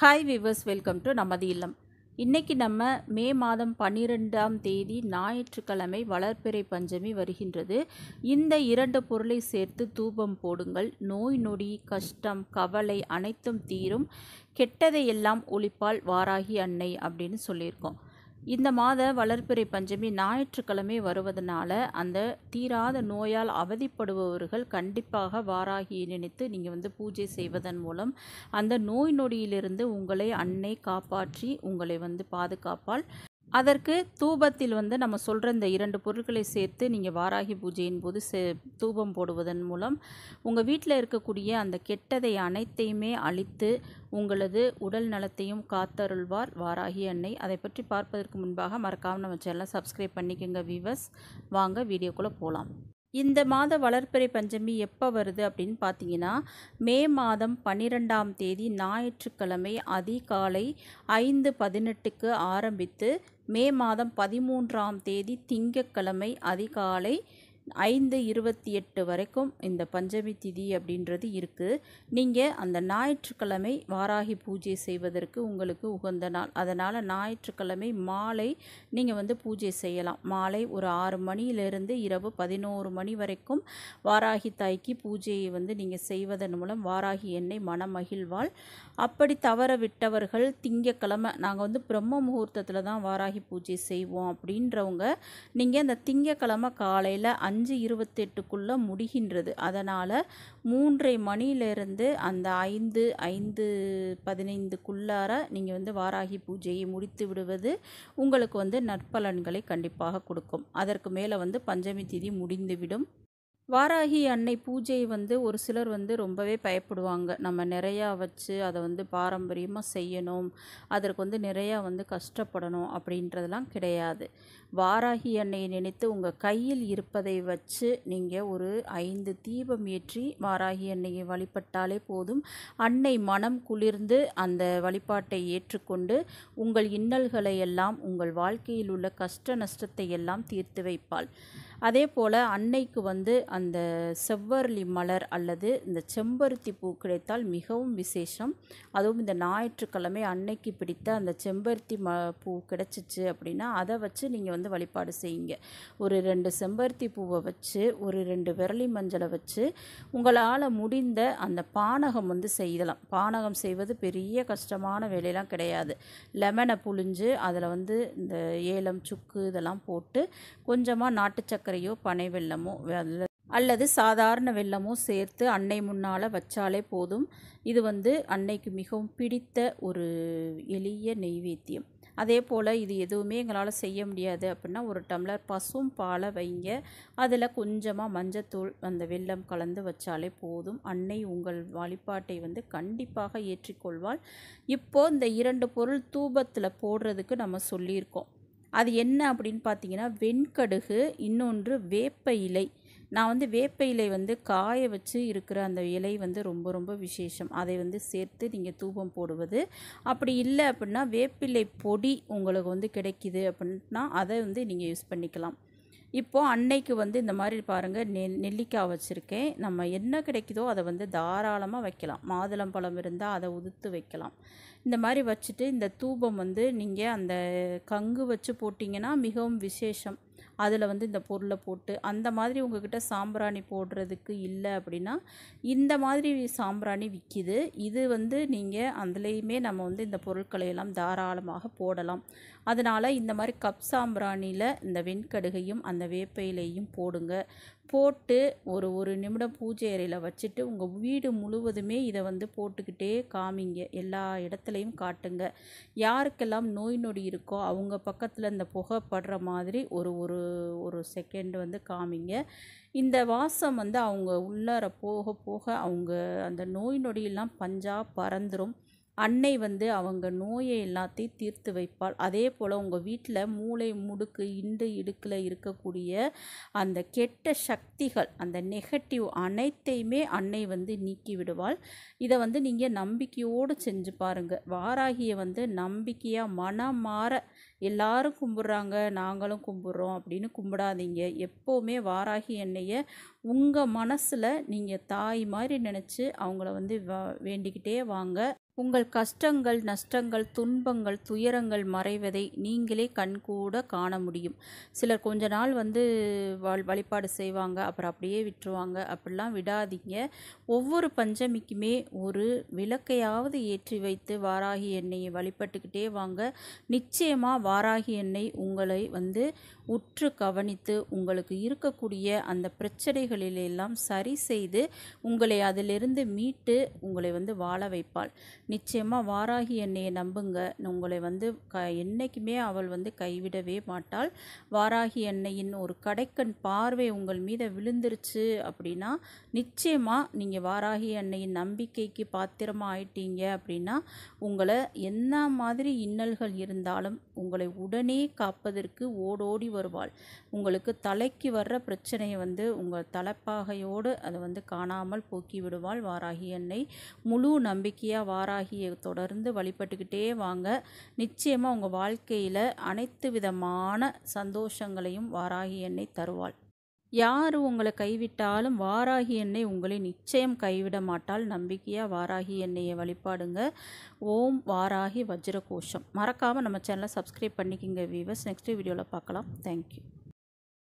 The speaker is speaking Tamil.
ஹாய் விவர்ஸ் வெல்கம் டு நமது இல்லம் இன்றைக்கி நம்ம மே மாதம் பன்னிரெண்டாம் தேதி ஞாயிற்றுக்கிழமை வளர்ப்பிறை பஞ்சமி வருகின்றது இந்த இரண்டு பொருளை சேர்த்து தூபம் போடுங்கள் நோய் நொடி கஷ்டம் கவலை அனைத்தும் தீரும் கெட்டதையெல்லாம் ஒழிப்பால் வாராகி அன்னை அப்படின்னு சொல்லியிருக்கோம் இந்த மாத வளர்ப்பிறை பஞ்சமி ஞாயிற்றுக்கிழமை வருவதனால அந்த தீராத நோயால் அவதிப்படுபவர்கள் கண்டிப்பாக வாராகியை நினைத்து நீங்கள் வந்து பூஜை செய்வதன் மூலம் அந்த நோய் நொடியிலிருந்து உங்களை அன்னை காப்பாற்றி உங்களை வந்து பாதுகாப்பால் அதற்கு தூபத்தில் வந்து நம்ம சொல்கிற இந்த இரண்டு பொருட்களை சேர்த்து நீங்கள் வாராகி பூஜையின் போது சே தூபம் போடுவதன் மூலம் உங்கள் வீட்டில் இருக்கக்கூடிய அந்த கெட்டதை அனைத்தையுமே அழித்து உங்களது உடல் நலத்தையும் காத்தருள்வார் வாராகி அன்னை அதை பற்றி பார்ப்பதற்கு முன்பாக மறக்காமல் நம்ம சேனலை சப்ஸ்கிரைப் பண்ணிக்கோங்க வீவர்ஸ் வாங்க வீடியோக்குள்ளே போகலாம் இந்த மாத வளர்ப்பிறை பஞ்சமி எப்போ வருது அப்படின்னு பார்த்தீங்கன்னா மே மாதம் பன்னிரெண்டாம் தேதி ஞாயிற்றுக்கிழமை அதிகாலை ஐந்து பதினெட்டுக்கு ஆரம்பித்து மே மாதம் பதிமூன்றாம் தேதி திங்கக்கிழமை அதிகாலை ஐந்து இருபத்தி எட்டு வரைக்கும் இந்த பஞ்சமி திதி அப்படின்றது இருக்குது நீங்கள் அந்த ஞாயிற்றுக்கிழமை வாராகி பூஜை செய்வதற்கு உங்களுக்கு உகந்த நாள் அதனால் ஞாயிற்றுக்கிழமை மாலை நீங்கள் வந்து பூஜை செய்யலாம் மாலை ஒரு ஆறு மணியிலிருந்து இரவு பதினோரு மணி வரைக்கும் வாராகி தாய்க்கு பூஜையை வந்து நீங்கள் செய்வதன் மூலம் வாராகி எண்ணெய் மகிழ்வாள் அப்படி தவற விட்டவர்கள் திங்கக்கிழமை நாங்கள் வந்து பிரம்ம முகூர்த்தத்தில் தான் வாராகி பூஜை செய்வோம் அப்படின்றவங்க நீங்கள் அந்த திங்கக்கிழமை காலையில் அஞ்சு அஞ்சு இருபத்தெட்டுக்குள்ளே முடிகின்றது அதனால் மூன்றை மணியிலிருந்து அந்த ஐந்து ஐந்து பதினைந்துக்குள்ளார நீங்கள் வந்து வாராகி பூஜையை முடித்து விடுவது உங்களுக்கு வந்து நற்பலன்களை கண்டிப்பாக கொடுக்கும் அதற்கு மேலே வந்து பஞ்சமி திதி முடிந்துவிடும் வாராகி அன்னை பூஜை வந்து ஒரு சிலர் வந்து ரொம்பவே பயப்படுவாங்க நம்ம நிறையா வச்சு அதை வந்து பாரம்பரியமாக செய்யணும் அதற்கு வந்து நிறையா வந்து கஷ்டப்படணும் அப்படின்றதெல்லாம் கிடையாது வாராகி எண்ணெயை நினைத்து உங்கள் கையில் இருப்பதை வச்சு நீங்கள் ஒரு ஐந்து தீபம் ஏற்றி வாராகி எண்ணெயை வழிபட்டாலே போதும் அன்னை மனம் குளிர்ந்து அந்த வழிபாட்டை ஏற்றுக்கொண்டு உங்கள் இன்னல்களை எல்லாம் உங்கள் வாழ்க்கையில் உள்ள கஷ்ட நஷ்டத்தை எல்லாம் தீர்த்து வைப்பாள் அதே போல் அன்னைக்கு வந்து அந்த செவ்வரளி மலர் அல்லது இந்த செம்பருத்தி பூ கிடைத்தால் மிகவும் விசேஷம் அதுவும் இந்த ஞாயிற்றுக்கிழமை அன்னைக்கு பிடித்த அந்த செம்பருத்தி ம பூ கிடைச்சிச்சு அப்படின்னா அதை வச்சு நீங்கள் வந்து வந்து வழிபாடு செய்யுங்க ஒரு ரெண்டு செம்பருத்தி பூவை வச்சு ஒரு ரெண்டு விரலி மஞ்சளை வச்சு உங்களால் முடிந்த அந்த பானகம் வந்து செய்யலாம் பானகம் செய்வது பெரிய கஷ்டமான வேலையெல்லாம் கிடையாது லெமனை புழிஞ்சு அதில் வந்து இந்த ஏலம் சுக்கு இதெல்லாம் போட்டு கொஞ்சமாக நாட்டு சர்க்கரையோ பனை வெள்ளமோ அல்லது சாதாரண வெள்ளமோ சேர்த்து அன்னை முன்னால் வச்சாலே போதும் இது வந்து அன்னைக்கு மிகவும் பிடித்த ஒரு எளிய நெய்வேத்தியம் அதே போல் இது எதுவுமே எங்களால் செய்ய முடியாது அப்படின்னா ஒரு டம்ளர் பசும் பாலை வைங்க அதில் கொஞ்சமாக மஞ்சத்தூள் அந்த வெள்ளம் கலந்து வச்சாலே போதும் அன்னை உங்கள் வழிபாட்டை வந்து கண்டிப்பாக ஏற்றிக்கொள்வாள் இப்போது இந்த இரண்டு பொருள் தூபத்தில் போடுறதுக்கு நம்ம சொல்லியிருக்கோம் அது என்ன அப்படின்னு பார்த்தீங்கன்னா வெண்கடுகு இன்னொன்று வேப்ப இலை நான் வந்து வேப்ப இலை வந்து காய வச்சு இருக்கிற அந்த இலை வந்து ரொம்ப ரொம்ப விசேஷம் அதை வந்து சேர்த்து நீங்கள் தூபம் போடுவது அப்படி இல்லை அப்படின்னா வேப்பிலை பொடி உங்களுக்கு வந்து கிடைக்கிது அப்படின்னா அதை வந்து நீங்கள் யூஸ் பண்ணிக்கலாம் இப்போது அன்னைக்கு வந்து இந்த மாதிரி பாருங்கள் நெ நெல்லிக்காய் வச்சுருக்கேன் நம்ம என்ன கிடைக்குதோ அதை வந்து தாராளமாக வைக்கலாம் மாதுளம்பழம் இருந்தால் அதை உதுத்து வைக்கலாம் இந்த மாதிரி வச்சுட்டு இந்த தூபம் வந்து நீங்கள் அந்த கங்கு வச்சு போட்டிங்கன்னா மிகவும் விசேஷம் அதில் வந்து இந்த பொருளை போட்டு அந்த மாதிரி உங்ககிட்ட சாம்பிராணி போடுறதுக்கு இல்லை அப்படின்னா இந்த மாதிரி சாம்பிராணி விற்கிது இது வந்து நீங்கள் அதுலேயுமே நம்ம வந்து இந்த பொருட்களை எல்லாம் தாராளமாக போடலாம் அதனால் இந்த மாதிரி கப் சாம்பிராணியில் இந்த வெண்கடுகையும் அந்த வேப்பையிலையும் போடுங்க போட்டு ஒரு ஒரு நிமிடம் பூஜை அறையில் வச்சுட்டு உங்கள் வீடு முழுவதுமே இதை வந்து போட்டுக்கிட்டே காமிங்க எல்லா இடத்துலையும் காட்டுங்க யாருக்கெல்லாம் நோய் நொடி இருக்கோ அவங்க பக்கத்தில் இந்த புகைப்படுற மாதிரி ஒரு ஒரு ஒரு செகண்ட் வந்து காமிங்க இந்த வாசம் வந்து அவங்க உள்ளார போக போக அவங்க அந்த நோய் நொடியெல்லாம் பஞ்சாக பறந்துடும் அன்னை வந்து அவங்க நோயை எல்லாத்தையும் தீர்த்து வைப்பாள் அதே போல் உங்கள் வீட்டில் மூளை முடுக்கு இண்டு இடுக்கில் இருக்கக்கூடிய அந்த கெட்ட சக்திகள் அந்த நெகட்டிவ் அனைத்தையுமே அன்னை வந்து நீக்கி விடுவாள் இதை வந்து நீங்கள் நம்பிக்கையோடு செஞ்சு பாருங்கள் வாராகியை வந்து நம்பிக்கையாக மனம் மாற எல்லாரும் கும்பிட்றாங்க நாங்களும் கும்பிட்றோம் அப்படின்னு கும்பிடாதீங்க எப்போவுமே வாராகி எண்ணெயை உங்கள் மனசில் நீங்கள் தாய் மாதிரி நினச்சி அவங்கள வந்து வேண்டிக்கிட்டே வாங்க உங்கள் கஷ்டங்கள் நஷ்டங்கள் துன்பங்கள் துயரங்கள் மறைவதை நீங்களே கண்கூட காண முடியும் சிலர் கொஞ்ச நாள் வந்து வழிபாடு செய்வாங்க அப்புறம் அப்படியே விட்டுருவாங்க அப்படிலாம் விடாதீங்க ஒவ்வொரு பஞ்சமிக்குமே ஒரு விளக்கையாவது ஏற்றி வைத்து வாராகி எண்ணெயை வழிபட்டுக்கிட்டே வாங்க நிச்சயமாக வாராகி எண்ணெய் உங்களை வந்து உற்று கவனித்து உங்களுக்கு இருக்கக்கூடிய அந்த பிரச்சனைகள் சோதனைகளிலெல்லாம் சரி செய்து உங்களை அதிலிருந்து மீட்டு உங்களை வந்து வாழ வைப்பாள் நிச்சயமாக வாராகி என்னையை நம்புங்க உங்களை வந்து க என்றைக்குமே அவள் வந்து கைவிடவே மாட்டாள் வாராகி எண்ணெயின் ஒரு கடைக்கன் பார்வை உங்கள் மீத விழுந்துருச்சு அப்படின்னா நிச்சயமாக நீங்கள் வாராகி எண்ணெயின் நம்பிக்கைக்கு பாத்திரமாக ஆயிட்டீங்க அப்படின்னா உங்களை என்ன மாதிரி இன்னல்கள் இருந்தாலும் உங்களை உடனே காப்பதற்கு ஓடோடி வருவாள் உங்களுக்கு தலைக்கு வர்ற பிரச்சனையை வந்து உங்கள் தலை மலப்பாகையோடு அது வந்து காணாமல் போக்கி விடுவாள் வாராகி என்னை முழு நம்பிக்கையாக வாராகியை தொடர்ந்து வழிபட்டுக்கிட்டே வாங்க நிச்சயமாக உங்கள் வாழ்க்கையில் அனைத்து விதமான சந்தோஷங்களையும் வாராகி என்னை தருவாள் யார் உங்களை கைவிட்டாலும் வாராகி எண்ணெய் உங்களை நிச்சயம் கைவிட மாட்டால் நம்பிக்கையாக வாராகி எண்ணெயை வழிபாடுங்க ஓம் வாராகி வஜ்ர கோஷம் மறக்காமல் நம்ம சேனலை சப்ஸ்கிரைப் பண்ணிக்கிங்க வீவர்ஸ் நெக்ஸ்ட் வீடியோவில் பார்க்கலாம் தேங்க்யூ